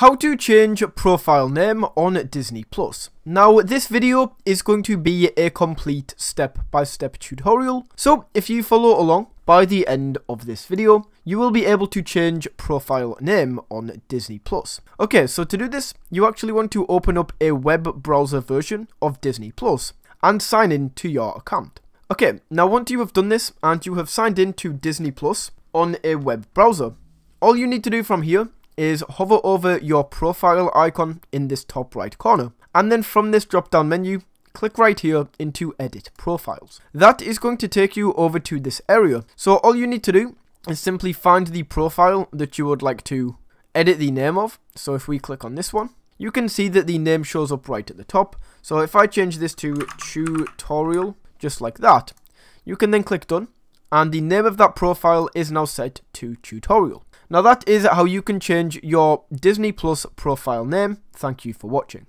How to change profile name on Disney Plus. Now this video is going to be a complete step-by-step -step tutorial, so if you follow along by the end of this video, you will be able to change profile name on Disney Plus. Okay, so to do this, you actually want to open up a web browser version of Disney Plus and sign in to your account. Okay, now once you have done this and you have signed in to Disney Plus on a web browser, all you need to do from here is hover over your profile icon in this top right corner. And then from this drop down menu, click right here into edit profiles. That is going to take you over to this area. So all you need to do is simply find the profile that you would like to edit the name of. So if we click on this one, you can see that the name shows up right at the top. So if I change this to tutorial, just like that, you can then click done. And the name of that profile is now set to tutorial. Now that is how you can change your Disney Plus profile name. Thank you for watching.